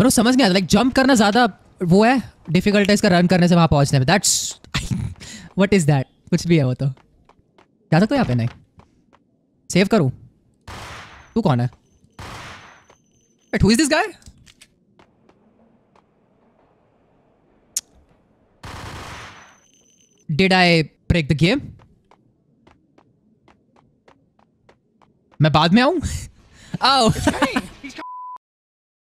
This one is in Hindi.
मेरे मतलब समझ नहीं आता लाइक जंप करना ज़्यादा वो है डिफिकल्ट है इसका रन करने से वहां पहुंचने में दैट्स वट इज़ दैट कुछ भी है वो तो जा सकते यहाँ पे नहीं सेव करूँ तू कौन है who is this guy did I break the game मैं बाद में आऊं आओ oh.